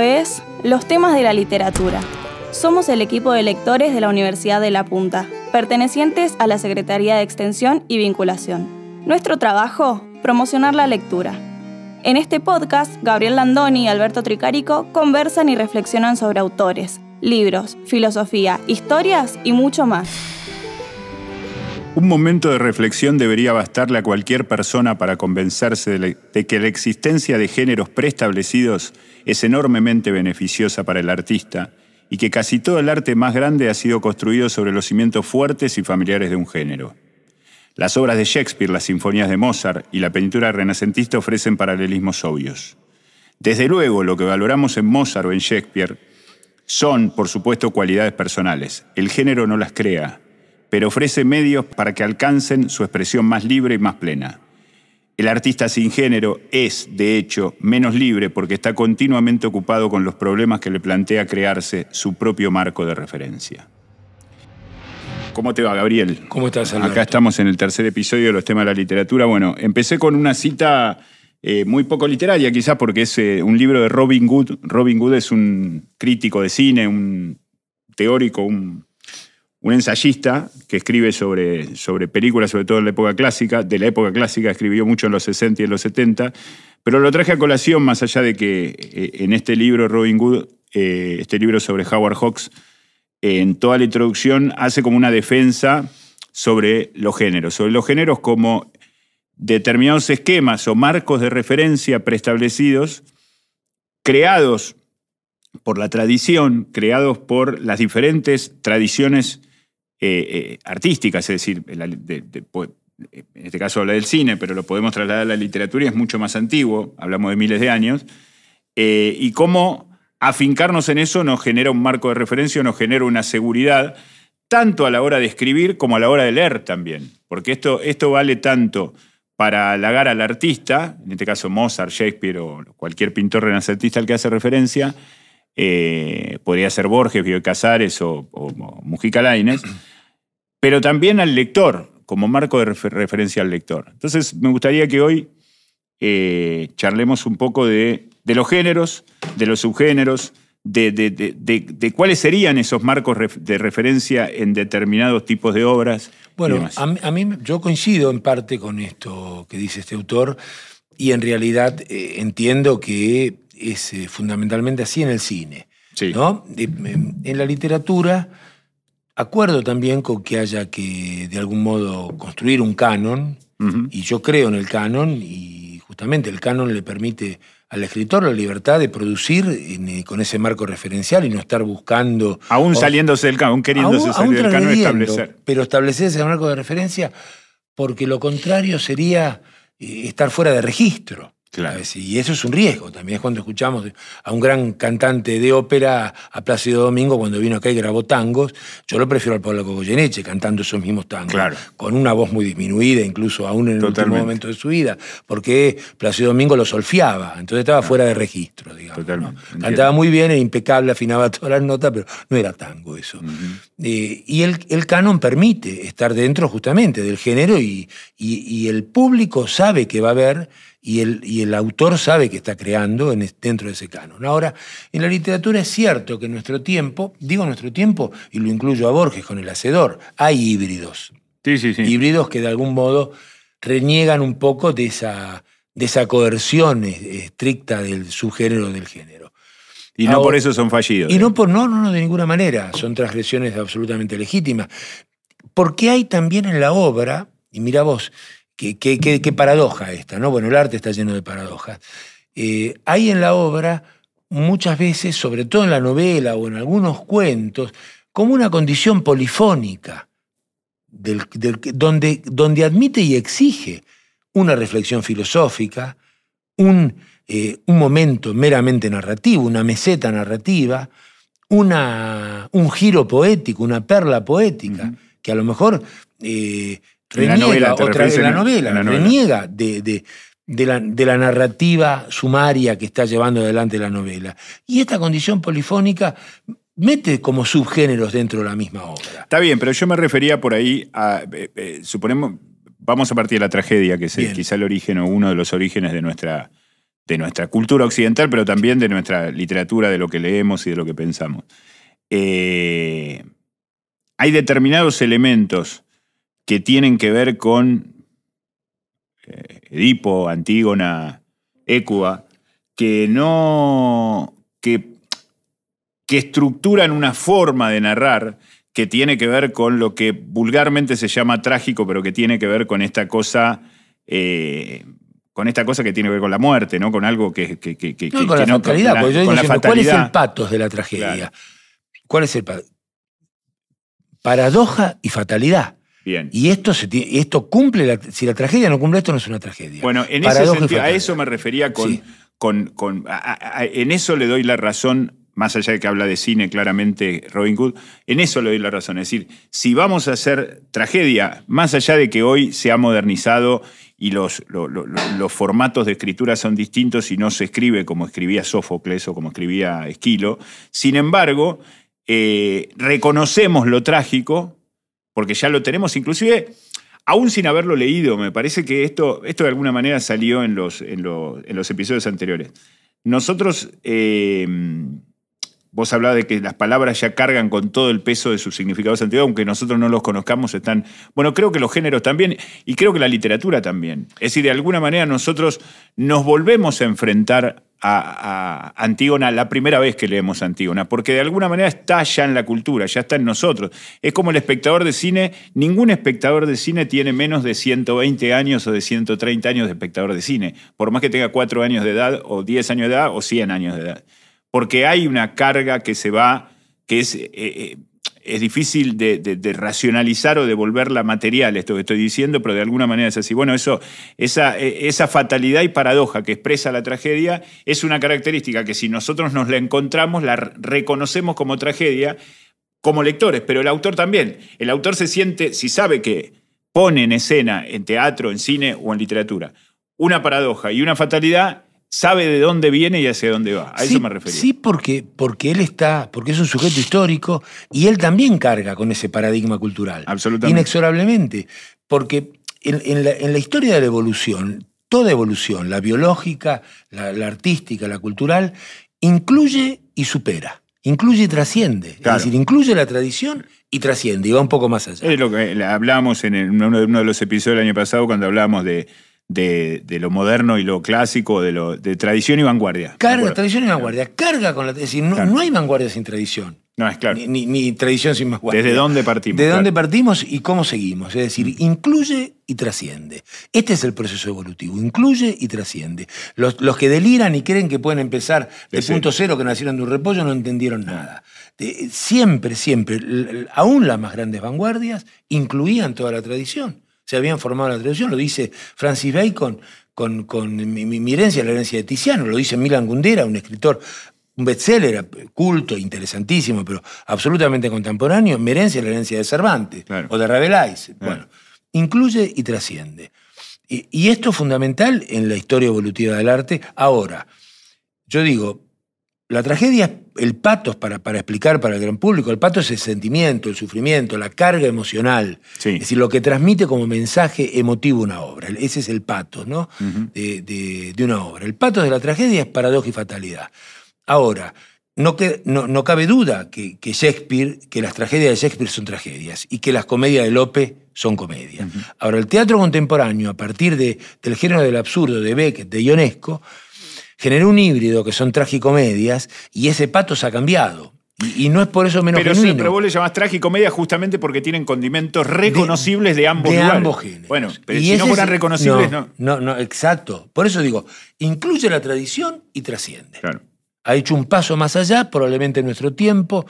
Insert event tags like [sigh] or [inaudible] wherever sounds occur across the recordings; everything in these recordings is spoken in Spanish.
es Los temas de la literatura. Somos el equipo de lectores de la Universidad de La Punta, pertenecientes a la Secretaría de Extensión y Vinculación. Nuestro trabajo, promocionar la lectura. En este podcast, Gabriel Landoni y Alberto Tricarico conversan y reflexionan sobre autores, libros, filosofía, historias y mucho más. Un momento de reflexión debería bastarle a cualquier persona para convencerse de, que la existencia de géneros preestablecidos es enormemente beneficiosa para el artista y que casi todo el arte más grande ha sido construido sobre los cimientos fuertes y familiares de un género. Las obras de Shakespeare, las sinfonías de Mozart y la pintura renacentista ofrecen paralelismos obvios. Desde luego, lo que valoramos en Mozart o en Shakespeare son, por supuesto, cualidades personales. El género no las crea, pero ofrece medios para que alcancen su expresión más libre y más plena. El artista sin género es, de hecho, menos libre porque está continuamente ocupado con los problemas que le plantea crearse su propio marco de referencia. ¿Cómo te va, Gabriel? ¿Cómo estás, Acá estamos en el tercer episodio de los temas de la literatura. Bueno, empecé con una cita eh, muy poco literaria, quizás porque es eh, un libro de Robin Good. Robin Good es un crítico de cine, un teórico, un un ensayista que escribe sobre, sobre películas, sobre todo en la época clásica, de la época clásica, escribió mucho en los 60 y en los 70, pero lo traje a colación más allá de que eh, en este libro, Robin Good, eh, este libro sobre Howard Hawks, en toda la introducción hace como una defensa sobre los géneros, sobre los géneros como determinados esquemas o marcos de referencia preestablecidos, creados por la tradición, creados por las diferentes tradiciones eh, eh artísticas, es decir, en este caso habla del cine, pero lo podemos trasladar a la literatura y es mucho más antiguo, hablamos de miles de años, eh, y cómo afincarnos en eso nos genera un marco de referencia, nos genera una seguridad, tanto a la hora de escribir como a la hora de leer también, porque esto, esto vale tanto para halagar al artista, en este caso Mozart, Shakespeare o cualquier pintor renacentista al que hace referencia, eh, podría ser Borges, Bioy Casares o, Mujica Laines, [clears throat] pero también al lector, como marco de referencia al lector. Entonces, me gustaría que hoy eh, charlemos un poco de, los géneros, de los subgéneros, de, cuáles serían esos marcos de referencia en determinados tipos de obras. Bueno, a, mí yo coincido en parte con esto que dice este autor y en realidad eh, entiendo que es eh, fundamentalmente así en el cine. ¿no? Em, en la literatura, acuerdo también con que haya que, de algún modo, construir un canon, y yo creo en el canon, y justamente el canon le permite al escritor la libertad de producir eh, con ese marco referencial y no estar buscando... Aún saliéndose del canon, queriéndose salir del canon, establecer. Pero establecer ese marco de referencia, porque lo contrario sería eh, estar fuera de registro. Y eso es un riesgo también. Es cuando escuchamos a un gran cantante de ópera, a Plácido Domingo, cuando vino acá y grabó tangos, yo lo prefiero al Pablo Goyeneche cantando esos mismos tangos. Con una voz muy disminuida, incluso aún en el último momento de su vida, porque Plácido Domingo lo solfiaba, entonces estaba fuera de registro, digamos. Cantaba muy bien, era impecable, afinaba todas las notas, pero no era tango eso. Eh, y el, canon permite estar dentro justamente del género y, y el público sabe que va a haber y el, y el, autor sabe que está creando en, dentro de ese canon. Ahora, en la literatura es cierto que en nuestro tiempo, digo nuestro tiempo, y lo incluyo a Borges con el hacedor, hay híbridos. Sí, sí, sí. Híbridos que de algún modo reniegan un poco de esa, de esa coerción eh, estricta del subgénero del género. Y no por eso son fallidos. Y no por no, no, no, de ninguna manera. Son transgresiones absolutamente legítimas. Porque hay también en la obra, y mira vos, Qué, paradoja esta, ¿no? Bueno, el arte está lleno de paradojas. Eh, hay en la obra muchas veces, sobre todo en la novela o en algunos cuentos, como una condición polifónica, donde, donde admite y exige una reflexión filosófica, un, eh, un momento meramente narrativo, una meseta narrativa, una, un giro poético, una perla poética, que a lo mejor eh, reniega, otra, la novela, la reniega de, de, la, narrativa sumaria que está llevando adelante la novela. Y esta condición polifónica mete como subgéneros dentro de la misma obra. Está bien, pero yo me refería por ahí a, eh, eh, suponemos, vamos a partir de la tragedia, que es quizá el origen o uno de los orígenes de nuestra, de nuestra cultura occidental, pero también de nuestra literatura, de lo que leemos y de lo que pensamos. Eh, hay determinados elementos que tienen que ver con eh, Edipo, Antígona, Écuba, que no. Que, que estructuran una forma de narrar que tiene que ver con lo que vulgarmente se llama trágico, pero que tiene que ver con esta cosa. Eh, con esta cosa que tiene que ver con la muerte, ¿no? Con algo que. que, con la fatalidad, ¿cuál es el patos de la tragedia? ¿Cuál es el Paradoja y fatalidad. Y esto, se esto cumple, si la tragedia no cumple esto, no es una tragedia. Bueno, en ese sentido, a eso me refería con... con, en eso le doy la razón, más allá de que habla de cine claramente Robin Hood, en eso le doy la razón. Es decir, si vamos a hacer tragedia, más allá de que hoy se ha modernizado y los, los formatos de escritura son distintos y no se escribe como escribía Sófocles o como escribía Esquilo, sin embargo, eh, reconocemos lo trágico porque ya lo tenemos inclusive aún sin haberlo leído, me parece que esto, esto de alguna manera salió en los, en los, episodios anteriores. Nosotros eh, Vos hablabas de que las palabras ya cargan con todo el peso de sus significados antiguos, aunque nosotros no los conozcamos, están. Bueno, creo que los géneros también, y creo que la literatura también. Es decir, de alguna manera nosotros nos volvemos a enfrentar a, a, Antígona la primera vez que leemos Antígona, porque de alguna manera está ya en la cultura, ya está en nosotros. Es como el espectador de cine, ningún espectador de cine tiene menos de 120 años o de 130 años de espectador de cine, por más que tenga 4 años de edad o 10 años de edad o 100 años de edad porque hay una carga que se va, que es, eh, eh, es difícil de, racionalizar o devolverla material, esto que estoy diciendo, pero de alguna manera es así. Bueno, eso, esa, eh, esa fatalidad y paradoja que expresa la tragedia es una característica que si nosotros nos la encontramos, la reconocemos como tragedia como lectores, pero el autor también. El autor se siente, si sabe que pone en escena, en teatro, en cine o en literatura, una paradoja y una fatalidad, sabe de dónde viene y hacia dónde va. A sí, eso me refería. Sí, porque, porque él está, porque es un sujeto histórico y él también carga con ese paradigma cultural. Absolutamente. Inexorablemente. Porque en, la, historia de la evolución, toda evolución, la biológica, la, artística, la cultural, incluye y supera. Incluye y trasciende. Es decir, incluye la tradición y trasciende y va un poco más allá. Es lo que eh, hablamos en uno de los episodios del año pasado cuando hablamos de de, lo moderno y lo clásico, de, lo, de tradición y vanguardia. Carga, tradición y vanguardia. Carga con la. tradición no, hay vanguardia sin tradición. No, es claro. Ni, tradición sin vanguardia. ¿Desde dónde partimos? ¿De dónde partimos y cómo seguimos? Es decir, mm. incluye y trasciende. Este es el proceso evolutivo. Incluye y trasciende. Los, que deliran y creen que pueden empezar de, punto cero, que nacieron de un repollo, no entendieron nada. siempre, siempre, aún las más grandes vanguardias incluían toda la tradición se habían formado la tradición, lo dice Francis Bacon con, con mi, herencia, la herencia de Tiziano, lo dice Milan Gundera, un escritor, un bestseller culto, interesantísimo, pero absolutamente contemporáneo, mi herencia, la herencia de Cervantes o de Rabelais. Bueno, incluye y trasciende. Y, y esto es fundamental en la historia evolutiva del arte. Ahora, yo digo, la tragedia, el pato, para, para explicar para el gran público, el pato es el sentimiento, el sufrimiento, la carga emocional. Es decir, lo que transmite como mensaje emotivo una obra. Ese es el pato ¿no? de, una obra. El pato de la tragedia es paradoja y fatalidad. Ahora, no, cabe duda que, Shakespeare, que las tragedias de Shakespeare son tragedias y que las comedias de Lope son comedias. Ahora, el teatro contemporáneo, a partir del género del absurdo de Beckett, de Ionesco, generó un híbrido que son tragicomedias y ese pato se ha cambiado. Y, no es por eso menos Pero genuino. Pero vos le llamás tragicomedia justamente porque tienen condimentos reconocibles de, ambos ambos de ambos géneros. Bueno, pero si no fueran reconocibles, no, no. No, exacto. Por eso digo, incluye la tradición y trasciende. Claro. Ha hecho un paso más allá, probablemente en nuestro tiempo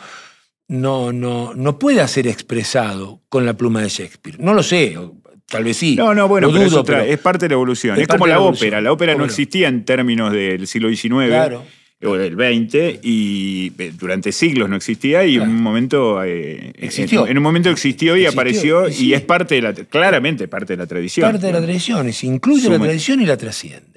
no, no, no pueda ser expresado con la pluma de Shakespeare. No lo sé, Tal vez sí. No, no, bueno, es, parte de la evolución. Es, como la, ópera. La ópera no existía en términos del siglo XIX. o del 20 y eh, durante siglos no existía y en un momento eh, existió en, un momento existió y apareció y es parte de la claramente parte de la tradición parte de la tradición y se incluye la tradición y la trasciende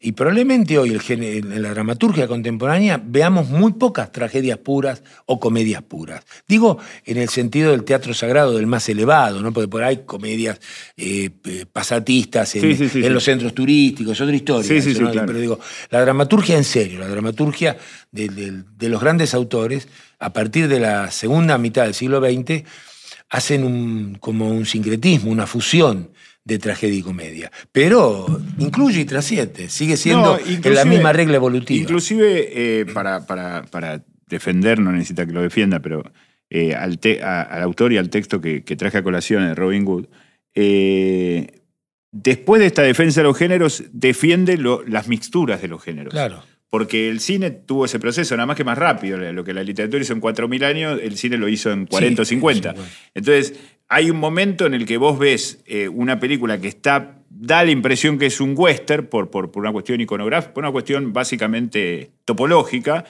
y probablemente hoy en la dramaturgia contemporánea veamos muy pocas tragedias puras o comedias puras. Digo en el sentido del teatro sagrado, del más elevado, ¿no? porque por ahí hay comedias eh, pasatistas en, los centros turísticos, es otra historia. Pero digo, la dramaturgia en serio, la dramaturgia de, los grandes autores, a partir de la segunda mitad del siglo XX, hacen como un sincretismo, una fusión de tragedia y comedia. Pero incluye y trasciende, sigue siendo la misma regla evolutiva. Inclusive, eh, para, para, defender, no necesita que lo defienda, pero eh, al, al, autor y al texto que, traje a colación de Robin Hood eh, después de esta defensa de los géneros, defiende las mixturas de los géneros. Claro. Porque el cine tuvo ese proceso, nada más que más rápido. Lo que la literatura hizo en 4.000 años, el cine lo hizo en 40 o 50. Entonces, hay un momento en el que vos ves eh, una película que está da la impresión que es un western por, una cuestión iconográfica, por una cuestión básicamente topológica,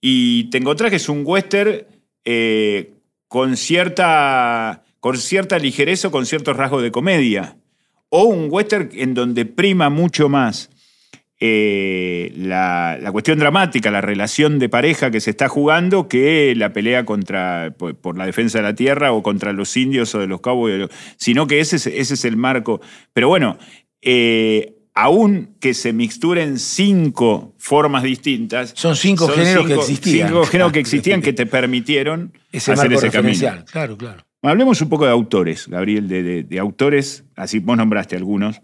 y te encontrás que es un western eh, con, cierta, con cierta ligereza o con ciertos rasgos de comedia, o un western en donde prima mucho más eh, la, cuestión dramática, la relación de pareja que se está jugando, que la pelea contra, por, la defensa de la tierra o contra los indios o de los cabos sino que ese es, el marco. Pero bueno, eh, aún que se mixturen cinco formas distintas. Son cinco géneros que existían. Cinco géneros que existían que te [laughs] permitieron hacer ese camino. Claro, claro. Hablemos un poco de autores, Gabriel, de autores, así vos nombraste algunos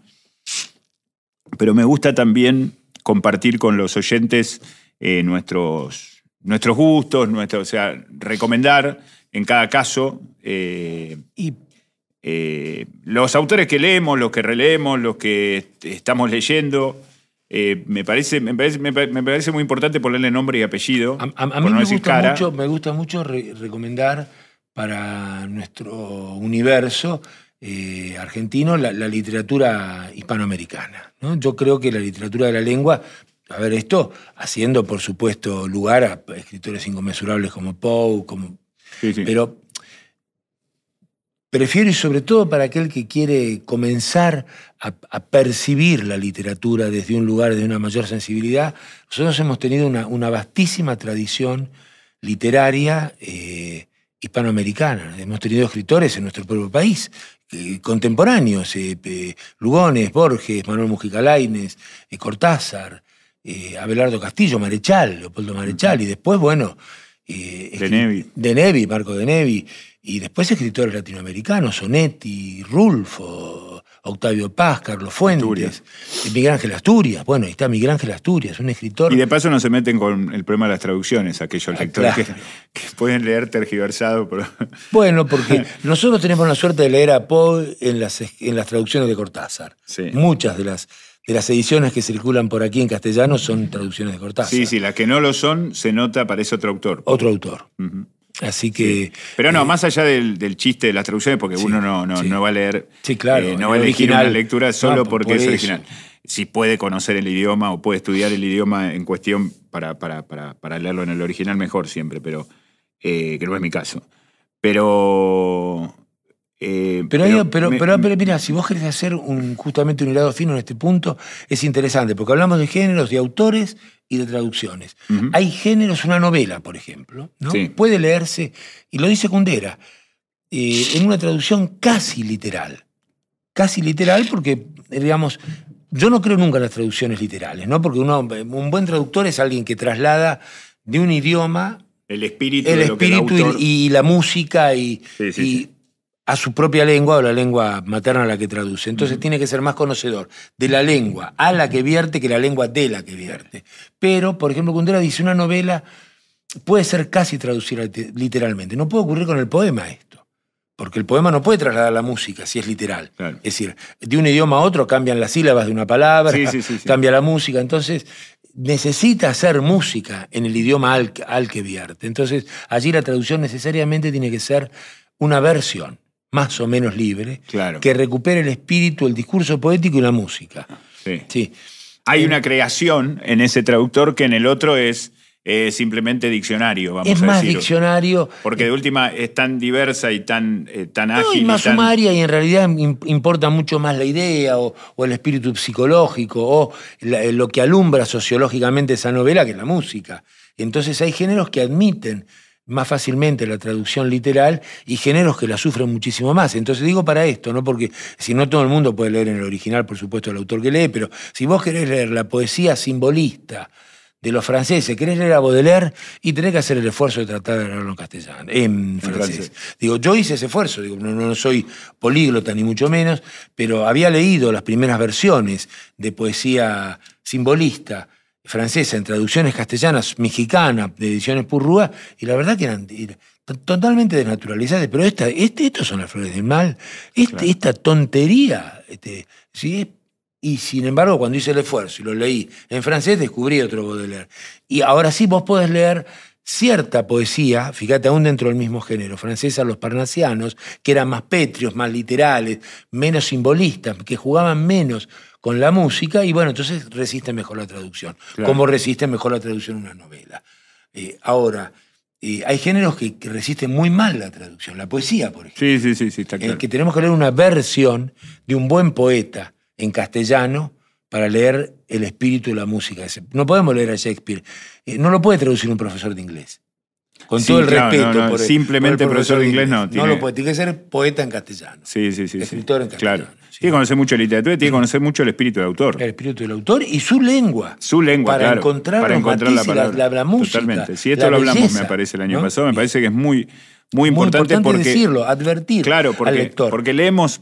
pero me gusta también compartir con los oyentes eh, nuestros, nuestros gustos, o sea, recomendar en cada caso. Eh, y eh, los autores que leemos, los que releemos, los que estamos leyendo. me, parece, me, parece, muy importante ponerle nombre y apellido. A, mí no me, gusta mucho, me, gusta mucho, recomendar para nuestro universo eh, argentino la, literatura hispanoamericana. Yo creo que la literatura de la lengua, a ver, esto haciendo, por supuesto, lugar a escritores inconmensurables como Poe, como, pero prefiero y sobre todo para aquel que quiere comenzar a, percibir la literatura desde un lugar de una mayor sensibilidad, nosotros hemos tenido una, vastísima tradición literaria eh, hispanoamericana. Hemos tenido escritores en nuestro propio país, este, contemporáneos, este, Lugones, Borges, Manuel Mujica Laines, eh, Cortázar, eh, Abelardo Castillo, Marechal, Leopoldo Marechal, y después, bueno... Eh, de Nevi, Marco de Nevi. Y después escritores latinoamericanos, Sonetti, Rulfo, Octavio Paz, Carlos Fuentes, eh, Miguel Ángel Asturias. Bueno, ahí está Miguel Ángel Asturias, un escritor. Y de paso no se meten con el problema de las traducciones, aquellos ah, lectores que, pueden leer tergiversado. Bueno, porque [laughs] nosotros tenemos la suerte de leer a Poe en las, en las traducciones de Cortázar. Muchas de las, de las ediciones que circulan por aquí en castellano son traducciones de Cortázar. Sí, sí, las que no lo son se nota, parece otro autor. Otro autor. Así que. Pero no, eh, más allá del, chiste de las traducciones, porque uno no, no, va a leer. Sí, claro. Eh, no va a elegir original, una lectura solo porque es original. Si puede conocer el idioma o puede estudiar el idioma en cuestión para, para, leerlo en el original, mejor siempre, pero creo eh, que no es mi caso. Pero eh, pero, pero, pero, mira, si vos querés hacer un, justamente un hilado fino en este punto, es interesante, porque hablamos de géneros, de autores y de traducciones. Hay géneros, una novela, por ejemplo, puede leerse, y lo dice Cundera eh, en una traducción casi literal. Casi literal porque, eh, digamos, yo no creo nunca en las traducciones literales, ¿no? Porque un buen traductor es alguien que traslada de un idioma el espíritu, y, la música y a su propia lengua o la lengua materna a la que traduce. Entonces tiene que ser más conocedor de la lengua a la que vierte que la lengua de la que vierte. Pero, por ejemplo, Kundera dice una novela puede ser casi traducida literalmente. No puede ocurrir con el poema esto, porque el poema no puede trasladar la música si es literal. Es decir, de un idioma a otro cambian las sílabas de una palabra, cambia la música. Entonces, necesita hacer música en el idioma al que vierte. Entonces, allí la traducción necesariamente tiene que ser una versión más o menos libre, que recupere el espíritu, el discurso poético y la música. Sí. Hay eh, una creación en ese traductor que en el otro es eh, simplemente diccionario, vamos a más diccionario. Porque eh, de última es tan diversa y tan, tan ágil. más sumaria y en realidad importa mucho más la idea o, el espíritu psicológico o lo que alumbra sociológicamente esa novela que la música. Entonces hay géneros que admiten más fácilmente la traducción literal y géneros que la sufren muchísimo más. Entonces digo para esto, ¿no? Porque si no todo el mundo puede leer en el original, por supuesto, el autor que lee, pero si vos querés leer la poesía simbolista de los franceses, querés leer a Baudelaire y tenés que hacer el esfuerzo de tratar de leerlo en castellano, en, francés. Digo, yo hice ese esfuerzo, digo, no, no soy políglota ni mucho menos, pero había leído las primeras versiones de poesía simbolista francesa, en traducciones castellanas, mexicanas, de ediciones purrúa, y la verdad que eran totalmente desnaturalizadas, pero esta, este, estos son las flores del mal, este, esta tontería. Este, ¿sí? Y sin embargo, cuando hice el esfuerzo y lo leí en francés, descubrí otro Baudelaire. Y ahora sí, vos podés leer cierta poesía, fíjate, aún dentro del mismo género, francesa, los parnasianos, que eran más pétreos, más literales, menos simbolistas, que jugaban menos con la música y bueno, entonces resiste mejor la traducción, ¿Cómo resiste mejor la traducción una novela. Eh, ahora, eh, hay géneros que, resisten muy mal la traducción, la poesía, por ejemplo. Sí, sí, sí, está eh, claro. que tenemos que leer una versión de un buen poeta en castellano para leer el espíritu de la música. No podemos leer a Shakespeare. no lo puede traducir un profesor de inglés. Con todo el respeto. por simplemente profesor, de inglés, no. Tiene... No tiene que ser poeta en castellano. Sí, sí, sí. Escritor en castellano. Claro. Tiene que conocer mucho la literatura, tiene que conocer mucho el espíritu del autor. El espíritu del autor y su lengua. Su lengua, para Encontrar para encontrar la, palabra. La, música. Totalmente. Si esto lo hablamos, me parece, el año pasado, me parece que es muy, muy, importante, por decirlo, advertir claro, porque, al lector. Porque leemos.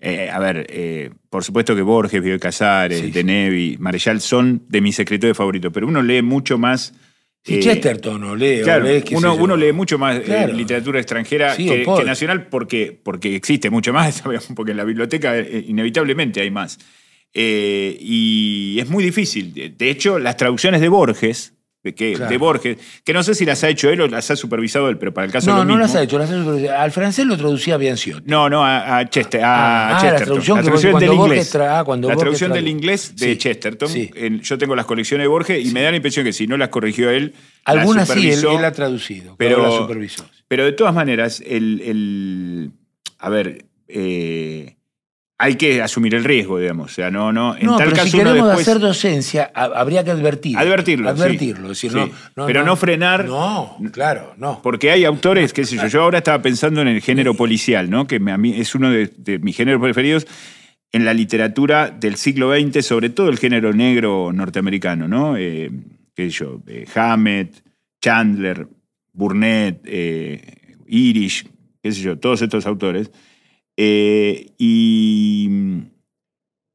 Eh, a ver, eh, por supuesto que Borges, Bioy Casares, sí, Denevi, Marechal son de mis escritores favoritos, pero uno lee mucho más si Chesterton o lee, claro, uno, lee mucho más eh, literatura extranjera que, nacional porque, porque existe mucho más, [laughs] porque en la biblioteca eh, eh, inevitablemente hay más. y es muy difícil. De hecho, las traducciones de Borges, de, qué de Borges, que no sé si las ha hecho él o las ha supervisado él, pero para el caso no, de no las ha hecho, las ha supervisado. Al francés lo traducía cierto No, no, a, Chester, a ah, ah, Chesterton. La ah, traducción, del inglés. la traducción del inglés de Chesterton. yo tengo las colecciones de Borges y me da la impresión que si no las corrigió él, algunas sí él, las ha traducido, pero, supervisó. Pero de todas maneras, el, el a ver. Eh, hay que asumir el riesgo, digamos. O sea, no, no. En pero si queremos hacer docencia, habría que advertir. Advertirlo. Advertirlo. Sí, pero no, frenar. No, claro, no. Porque hay autores, qué sé yo. Yo ahora estaba pensando en el género policial, ¿no? Que a mí es uno de, mis géneros preferidos en la literatura del siglo XX, sobre todo el género negro norteamericano, ¿no? Eh, qué sé yo, eh, Hammett, Chandler, Burnett, eh, Irish, qué sé yo, todos estos autores. Eh, y,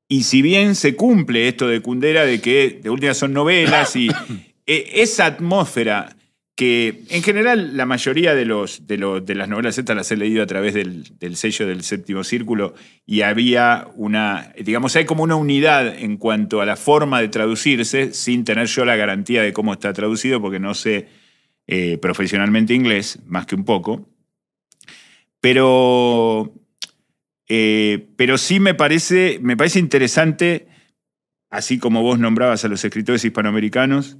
y, si bien se cumple esto de Cundera, de que de última son novelas y [coughs] eh, esa atmósfera que en general la mayoría de, los, de, las novelas estas las he leído a través del, sello del séptimo círculo y había una, digamos, hay como una unidad en cuanto a la forma de traducirse sin tener yo la garantía de cómo está traducido porque no sé eh, profesionalmente inglés, más que un poco. Pero eh, pero sí me parece, me parece interesante, así como vos nombrabas a los escritores hispanoamericanos,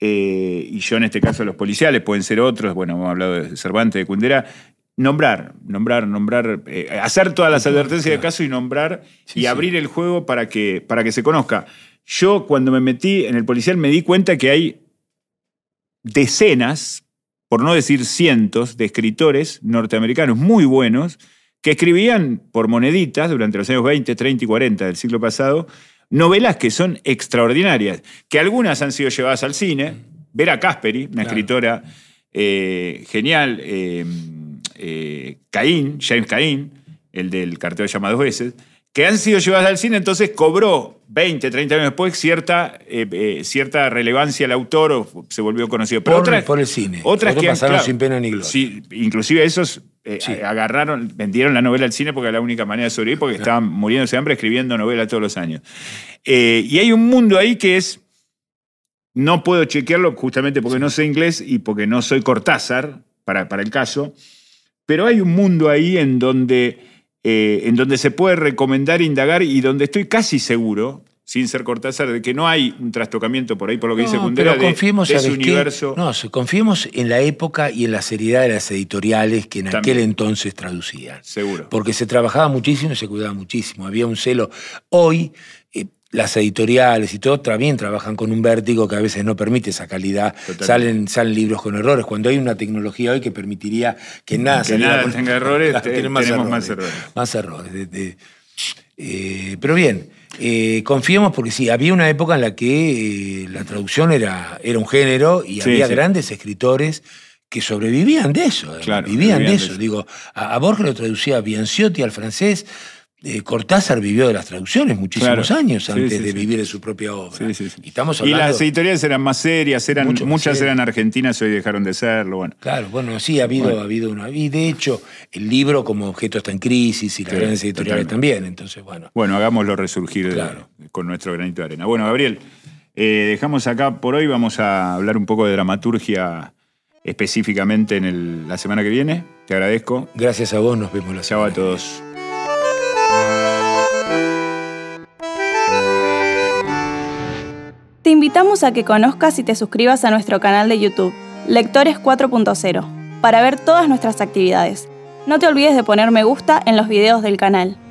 eh, y yo en este caso a los policiales, pueden ser otros, bueno, hemos hablado de Cervantes, de Cundera, nombrar, nombrar, nombrar, eh, hacer todas las advertencias de caso y nombrar y abrir el juego para que, para que se conozca. Yo cuando me metí en el policial me di cuenta que hay decenas, por no decir cientos, de escritores norteamericanos muy buenos que escribían por moneditas durante los años 20, 30 y 40 del siglo pasado, novelas que son extraordinarias, que algunas han sido llevadas al cine. Vera Casperi, una escritora eh, genial, eh, eh, Caín, James Caín, el del cartel llamado veces, que han sido llevadas al cine, entonces cobró 20, 30 años después cierta, eh, eh, cierta relevancia el autor o se volvió conocido. Pero por, otras, por el cine. Otras que pasaron sin pena ni gloria. Sí, inclusive esos eh, agarraron, vendieron la novela al cine porque era la única manera de sobrevivir porque estaban muriéndose de hambre escribiendo novelas todos los años. y hay un mundo ahí que es... No puedo chequearlo justamente porque no sé inglés y porque no soy Cortázar, para, para el caso, pero hay un mundo ahí en donde eh, en donde se puede recomendar, indagar y donde estoy casi seguro, sin ser Cortázar, de que no hay un trastocamiento por ahí, por lo que dice Kundera, de, universo. No, confiemos en la época y en la seriedad de las editoriales que en aquel entonces traducían. Seguro. Porque se trabajaba muchísimo y se cuidaba muchísimo. Había un celo. Hoy las editoriales y todo también trabajan con un vértigo que a veces no permite esa calidad. Salen, libros con errores. Cuando hay una tecnología hoy que permitiría que nada, que nada tenga errores, [laughs] tenemos más errores. Más errores. Eh, pero bien, eh, confiemos porque sí, había una época en la que eh, la traducción era, era un género y había grandes escritores que sobrevivían de eso, eh, vivían de eso. Digo, a, a Borges lo traducía Bianciotti al francés, eh, Cortázar vivió de las traducciones muchísimos años antes de vivir de su propia obra. Y, estamos las editoriales eran más serias, muchas eran argentinas, hoy dejaron de serlo. Bueno. Claro, bueno, sí, ha habido, ha habido una. Y de hecho, el libro como objeto está en crisis y las grandes editoriales también. Entonces, bueno. Bueno, hagámoslo resurgir eh, con nuestro granito de arena. Bueno, Gabriel, eh, dejamos acá por hoy, vamos a hablar un poco de dramaturgia específicamente en la semana que viene. Te agradezco. Gracias a vos, nos vemos la semana. Chao a todos. invitamos a que conozcas y te suscribas a nuestro canal de YouTube, Lectores 4.0, para ver todas nuestras actividades. No te olvides de poner me gusta en los videos del canal.